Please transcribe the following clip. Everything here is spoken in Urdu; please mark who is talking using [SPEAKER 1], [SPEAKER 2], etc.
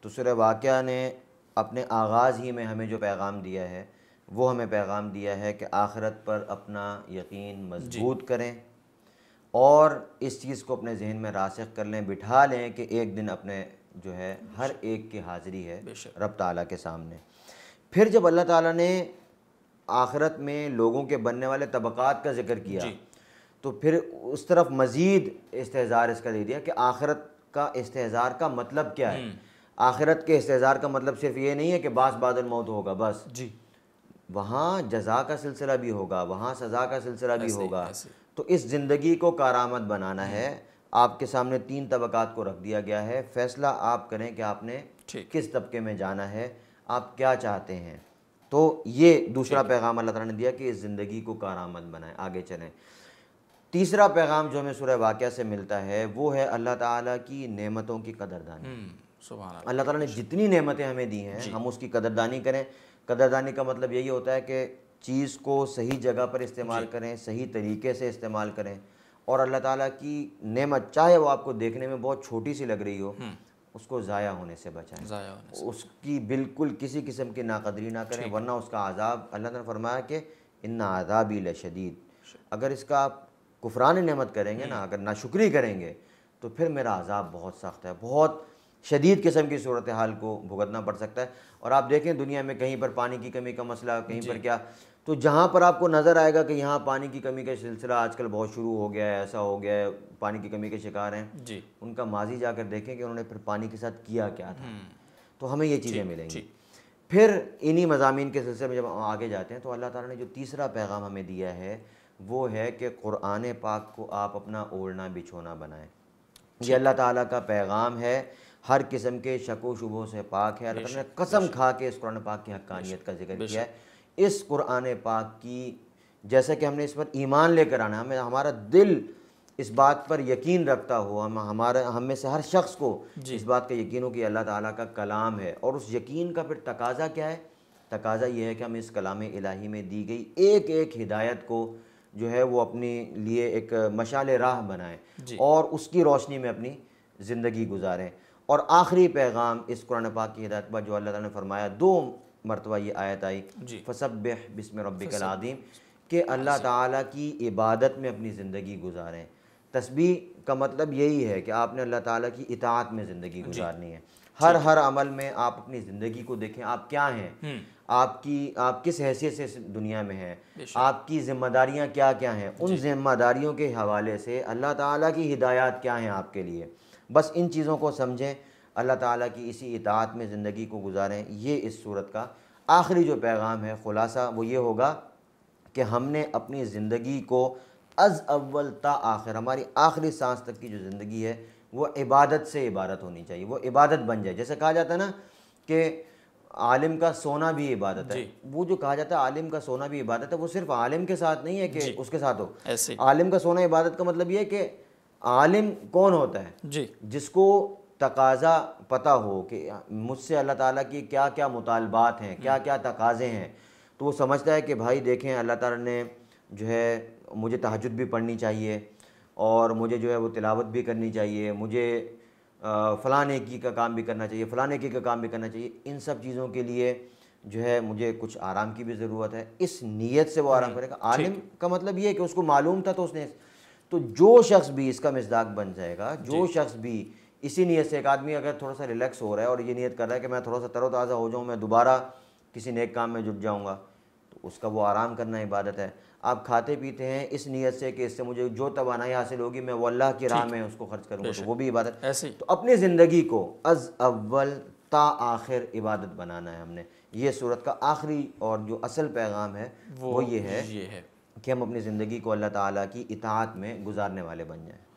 [SPEAKER 1] تو سورہ واقعہ نے اپنے آغاز ہی میں ہمیں جو پیغام دیا ہے وہ ہمیں پیغام دیا ہے کہ آخرت پر اپنا یقین جی۔ مضبوط کریں اور اس چیز کو اپنے ذہن میں راسخ کر لیں بٹھا لیں کہ ایک دن اپنے جو ہے ہر جی۔ ایک کی حاضری ہے رب تعالیٰ کے سامنے پھر جب اللہ تعالیٰ نے آخرت میں لوگوں کے بننے والے طبقات کا ذکر کیا جی۔ تو پھر اس طرف مزید استحضار اس کا دے دیا کہ آخرت کا استحضار کا مطلب کیا ہے آخرت کے احتجاج کا مطلب صرف یہ نہیں ہے کہ بعض بعد الموت ہوگا بس جی وہاں جزا کا سلسلہ بھی ہوگا وہاں سزا کا سلسلہ بھی ہوگا تو اس زندگی کو کارآمد بنانا ہے آپ کے سامنے تین طبقات کو رکھ دیا گیا ہے فیصلہ آپ کریں کہ آپ نے کس طبقے میں جانا ہے آپ کیا چاہتے ہیں تو یہ دوسرا پیغام اللہ تعالیٰ نے دیا کہ اس زندگی کو کارآمد بنائیں آگے چلیں تیسرا پیغام جو ہمیں سورہ واقعہ سے ملتا ہے وہ ہے اللہ تعالیٰ کی نعمتوں کی قدردانی سبحان اللہ تعالیٰ نے جتنی نعمتیں ہمیں دی ہیں جی. ہم اس کی قدردانی کریں قدردانی کا مطلب یہی ہوتا ہے کہ چیز کو صحیح جگہ پر استعمال جی. کریں صحیح طریقے سے استعمال کریں اور اللہ تعالیٰ کی نعمت چاہے وہ آپ کو دیکھنے میں بہت چھوٹی سی لگ رہی ہو اس کو ضائع ہونے سے بچائیں ضائع اس کی بالکل کسی قسم کی ناقدری نہ کریں ورنہ اس کا عذاب اللہ تعالیٰ نے فرمایا کہ ان عذابی لشدید اگر اس کا آپ کفران نعمت کریں گے نا اگر ناشکری کریں گے تو پھر میرا عذاب بہت سخت ہے بہت شدید قسم کی صورتحال کو بھگتنا پڑ سکتا ہے اور آپ دیکھیں دنیا میں کہیں پر پانی کی کمی کا مسئلہ کہیں پر جی۔ کیا تو جہاں پر آپ کو نظر آئے گا کہ یہاں پانی کی کمی کا سلسلہ آج کل بہت شروع ہو گیا ہے ایسا ہو گیا ہے پانی کی کمی کے شکار ہیں جی۔ ان کا ماضی جا کر دیکھیں کہ انہوں نے پھر پانی کے ساتھ کیا کیا تھا تو ہمیں یہ جی، چیزیں ملیں گی پھر انہی مضامین کے سلسلے میں جب ہم آگے جاتے ہیں تو اللہ تعالیٰ نے جو تیسرا پیغام ہمیں دیا ہے وہ ہے کہ قرآن پاک کو آپ اپنا اوڑھنا بچھونا بنائیں یہ اللہ تعالیٰ کا پیغام ہے ہر قسم کے شک و شبوں سے پاک ہے اللہ تعالیٰ نے قسم کھا کے اس قرآن پاک کی حقانیت کا ذکر کیا ہے اس قرآن پاک کی جیسا کہ ہم نے اس پر ایمان لے کر آنا ہے ہمیں ہمارا دل اس بات پر یقین رکھتا ہو ہم ہمارا ہم میں سے ہر شخص کو جی۔ اس بات کا یقین ہو کہ اللہ تعالیٰ کا کلام ہے اور اس یقین کا پھر تقاضا کیا ہے تقاضا یہ ہے کہ ہم اس کلام الہی میں دی گئی ایک ایک ہدایت کو جو ہے وہ اپنے لیے ایک مشال راہ بنائیں جی۔ اور اس کی روشنی میں اپنی زندگی گزاریں اور آخری پیغام اس قرآن پاک کی ہدایت پر جو اللہ تعالیٰ نے فرمایا دو مرتبہ یہ آیت آئی جی۔ ربک العظیم کہ اللہ تعالیٰ کی عبادت میں اپنی زندگی گزاریں تسبیح کا مطلب یہی ہے کہ آپ نے اللہ تعالیٰ کی اطاعت میں زندگی جی۔ گزارنی ہے جی۔ ہر ہر عمل میں آپ اپنی زندگی کو دیکھیں آپ کیا ہیں آپ کی آپ کس حیثیت سے دنیا میں ہیں آپ کی ذمہ داریاں کیا کیا ہیں ان ذمہ داریوں کے حوالے سے اللہ تعالیٰ کی ہدایات کیا ہیں آپ کے لیے بس ان چیزوں کو سمجھیں اللہ تعالیٰ کی اسی اطاعت میں زندگی کو گزاریں یہ اس صورت کا آخری جو پیغام ہے خلاصہ وہ یہ ہوگا کہ ہم نے اپنی زندگی کو از اول تا آخر ہماری آخری سانس تک کی جو زندگی ہے وہ عبادت سے عبادت ہونی چاہیے وہ عبادت بن جائے جیسے کہا جاتا ہے نا کہ عالم کا سونا بھی عبادت ہے جی۔ وہ جو کہا جاتا ہے عالم کا سونا بھی عبادت ہے وہ صرف عالم کے ساتھ نہیں ہے کہ جی۔ اس کے ساتھ ہو عالم کا سونا عبادت کا مطلب یہ ہے کہ عالم کون ہوتا ہے جی جس کو تقاضا پتہ ہو کہ مجھ سے اللہ تعالیٰ کی کیا کیا مطالبات ہیں کیا کیا تقاضے ہیں تو وہ سمجھتا ہے کہ بھائی دیکھیں اللہ تعالیٰ نے جو ہے مجھے تہجد بھی پڑھنی چاہیے اور مجھے جو ہے وہ تلاوت بھی کرنی چاہیے مجھے فلاں نیکی کا کام بھی کرنا چاہیے فلاں نیکی کا کام بھی کرنا چاہیے ان سب چیزوں کے لیے جو ہے مجھے کچھ آرام کی بھی ضرورت ہے اس نیت سے وہ آرام جی۔ کرے گا عالم کا مطلب یہ ہے کہ اس کو معلوم تھا تو اس نے تو جو شخص بھی اس کا مزداق بن جائے گا جو جی۔ شخص بھی اسی نیت سے ایک آدمی اگر تھوڑا سا ریلیکس ہو رہا ہے اور یہ نیت کر رہا ہے کہ میں تھوڑا سا تر و تازہ ہو جاؤں میں دوبارہ کسی نیک کام میں جٹ جاؤں گا تو اس کا وہ آرام کرنا عبادت ہے آپ کھاتے پیتے ہیں اس نیت سے کہ اس سے مجھے جو توانائی حاصل ہوگی میں وہ اللہ کی راہ میں اس کو خرچ کروں گا تو وہ بھی عبادت ایسی تو اپنی زندگی کو از اول تا آخر عبادت بنانا ہے ہم نے یہ صورت کا آخری اور جو اصل پیغام ہے وہ یہ ہے یہ ہے کہ ہم اپنی زندگی کو اللہ تعالیٰ کی اطاعت میں گزارنے والے بن جائیں